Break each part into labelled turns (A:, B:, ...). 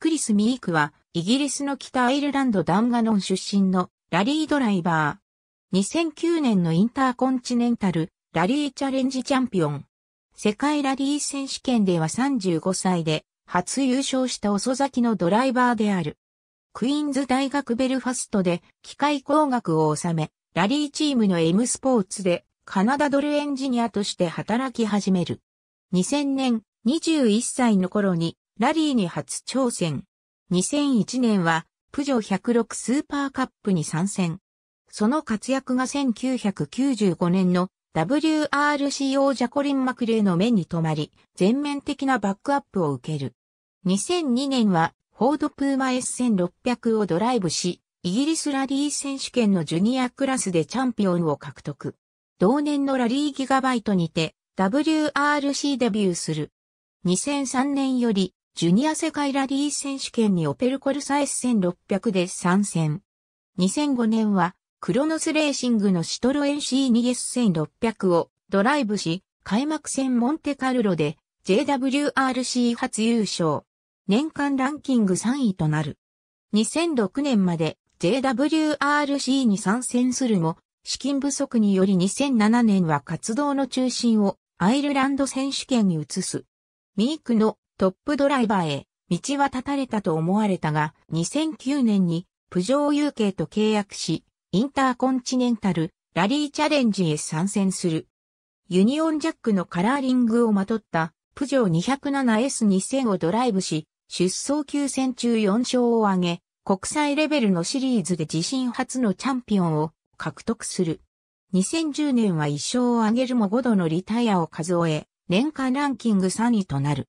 A: クリス・ミークは、イギリスの北アイルランドダンガノン出身のラリードライバー。2009年のインターコンチネンタルラリーチャレンジチャンピオン。世界ラリー選手権では35歳で初優勝した遅咲きのドライバーである。クイーンズ大学ベルファストで機械工学を収め、ラリーチームの M スポーツでカナダドルエンジニアとして働き始める。2000年21歳の頃にラリーに初挑戦。2001年は、プジョ106スーパーカップに参戦。その活躍が1995年の WRC 王者コリン・マクレーの目に留まり、全面的なバックアップを受ける。2002年は、フォード・プーマ S1600 をドライブし、イギリスラリー選手権のジュニアクラスでチャンピオンを獲得。同年のラリーギガバイトにて、WRC デビューする。2003年より、ジュニア世界ラリー選手権にオペルコルサエス1600で参戦。2005年は、クロノスレーシングのシトロエン C2S1600 をドライブし、開幕戦モンテカルロで JWRC 初優勝。年間ランキング3位となる。2006年まで JWRC に参戦するも、資金不足により2007年は活動の中心をアイルランド選手権に移す。ミークのトップドライバーへ、道は断たれたと思われたが、2009年に、プジョー UK と契約し、インターコンチネンタル、ラリーチャレンジへ参戦する。ユニオンジャックのカラーリングをまとった、プジョー 207S2000 をドライブし、出走9戦中4勝を挙げ、国際レベルのシリーズで自身初のチャンピオンを獲得する。2010年は1勝を挙げるも5度のリタイアを数え、年間ランキング3位となる。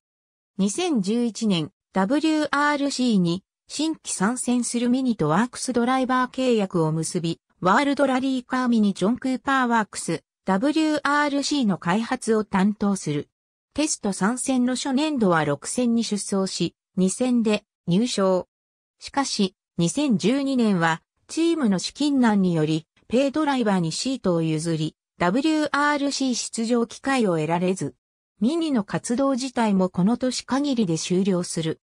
A: 2011年 WRC に新規参戦するミニとワークスドライバー契約を結び、ワールドラリーカーミニジョン・クーパーワークス WRC の開発を担当する。テスト参戦の初年度は6戦に出走し、2戦で入賞。しかし、2012年はチームの資金難により、ペイドライバーにシートを譲り、WRC 出場機会を得られず、ミニの活動自体もこの年限りで終了する。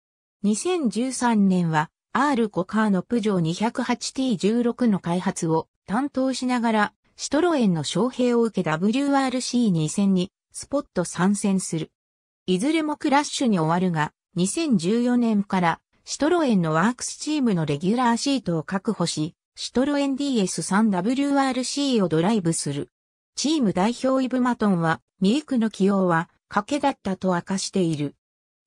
A: 2013年は R5 カーのプジョー 208T16 の開発を担当しながらシトロエンの招聘を受け WRC2000 にスポット参戦する。いずれもクラッシュに終わるが2014年からシトロエンのワークスチームのレギュラーシートを確保し、シトロエン DS3WRC をドライブする。チーム代表イブ・マトンは、ミークの起用は、賭けだったと明かしている。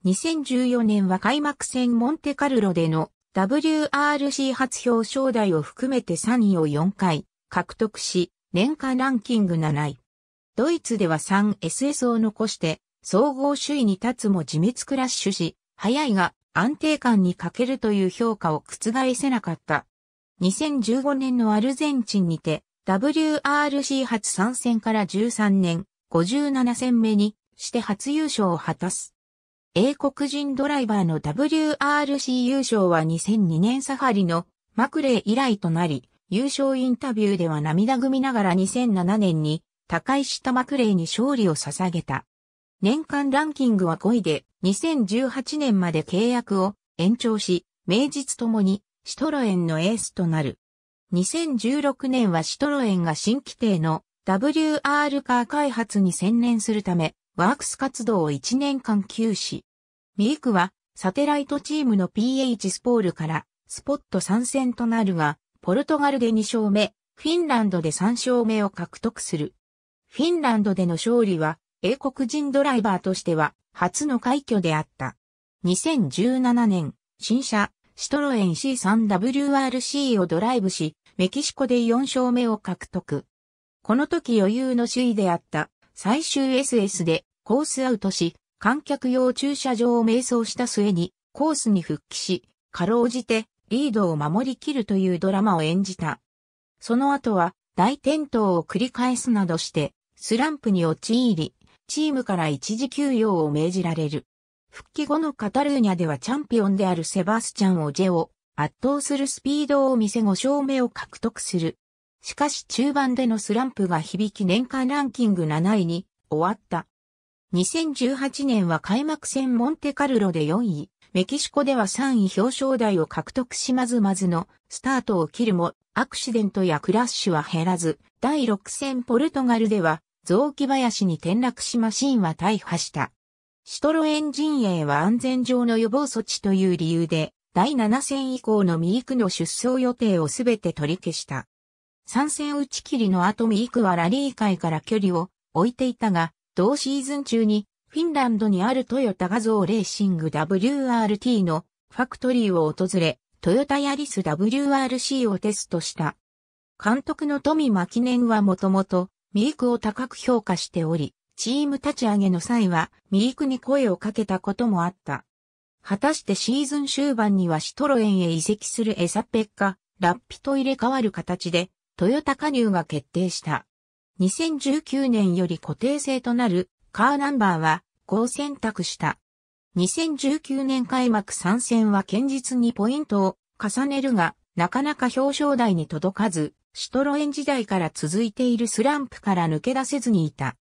A: 2014年は開幕戦モンテカルロでの WRC 初表彰台を含めて3位を4回獲得し、年間ランキング7位。ドイツでは 3SS を残して、総合首位に立つも自滅クラッシュし、早いが安定感に欠けるという評価を覆せなかった。2015年のアルゼンチンにて、WRC 初参戦から13年、57戦目にして初優勝を果たす。英国人ドライバーの WRC 優勝は2002年サファリのマクレー以来となり、優勝インタビューでは涙ぐみながら2007年に他界したマクレーに勝利を捧げた。年間ランキングは5位で2018年まで契約を延長し、名実ともにシトロエンのエースとなる。2016年はシトロエンが新規定の WR カー開発に専念するため、ワークス活動を1年間休止。ミークは、サテライトチームの PH スポールから、スポット参戦となるが、ポルトガルで2勝目、フィンランドで3勝目を獲得する。フィンランドでの勝利は、英国人ドライバーとしては、初の快挙であった。2017年、新車、シトロエン C3WRC をドライブし、メキシコで4勝目を獲得。この時余裕の首位であった最終 SS でコースアウトし、観客用駐車場を迷走した末にコースに復帰し、かろうじてリードを守りきるというドラマを演じた。その後は大転倒を繰り返すなどしてスランプに陥り、チームから一時休養を命じられる。復帰後のカタルーニャではチャンピオンであるセバスチャン・オジェを圧倒するスピードを見せ5勝目を獲得する。しかし中盤でのスランプが響き年間ランキング7位に終わった。2018年は開幕戦モンテカルロで4位、メキシコでは3位表彰台を獲得しまずまずのスタートを切るも、アクシデントやクラッシュは減らず、第6戦ポルトガルでは、雑木林に転落しマシンは大破した。シトロエン陣営は安全上の予防措置という理由で、第7戦以降のミークの出走予定をすべて取り消した。参戦打ち切りの後ミークはラリー界から距離を置いていたが、同シーズン中にフィンランドにあるトヨタ画像レーシング WRT のファクトリーを訪れ、トヨタヤリス WRC をテストした。監督の富間記念はもともとミークを高く評価しており、チーム立ち上げの際はミークに声をかけたこともあった。果たしてシーズン終盤にはシトロエンへ移籍するエサペッカ、ラッピと入れ替わる形でトヨタ加入が決定した。2019年より固定性となるカーナンバーは5を選択した。2019年開幕参戦は堅実にポイントを重ねるが、なかなか表彰台に届かず、シトロエン時代から続いているスランプから抜け出せずにいた。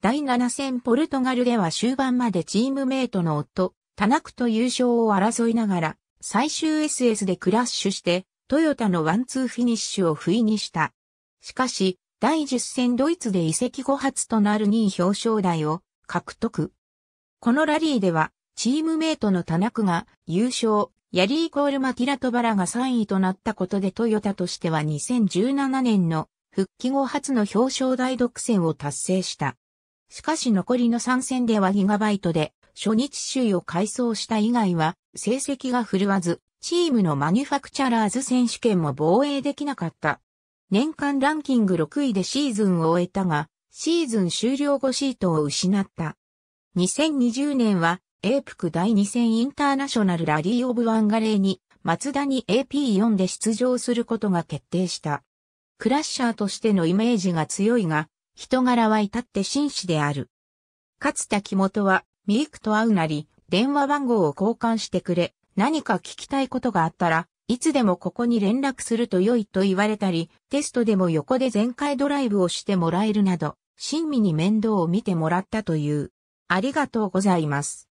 A: 第7戦ポルトガルでは終盤までチームメイトの夫、タナクと優勝を争いながら、最終 SS でクラッシュして、トヨタのワンツーフィニッシュを不意にした。しかし、第10戦ドイツで移籍後初となる2位表彰台を獲得。このラリーでは、チームメイトの田中が優勝、ヤリーコールマティラトバラが3位となったことでトヨタとしては2017年の復帰後初の表彰台独占を達成した。しかし残りの3戦ではギガバイトで初日首位を改装した以外は成績が振るわず、チームのマニュファクチャラーズ選手権も防衛できなかった。年間ランキング6位でシーズンを終えたが、シーズン終了後シートを失った。2020年は、エープク第2戦インターナショナルラリーオブワンガレーに、松田に AP4 で出場することが決定した。クラッシャーとしてのイメージが強いが、人柄は至って紳士である。かつた木本は、ミークと会うなり、電話番号を交換してくれ、何か聞きたいことがあったら、いつでもここに連絡すると良いと言われたり、テストでも横で全開ドライブをしてもらえるなど、親身に面倒を見てもらったという。ありがとうございます。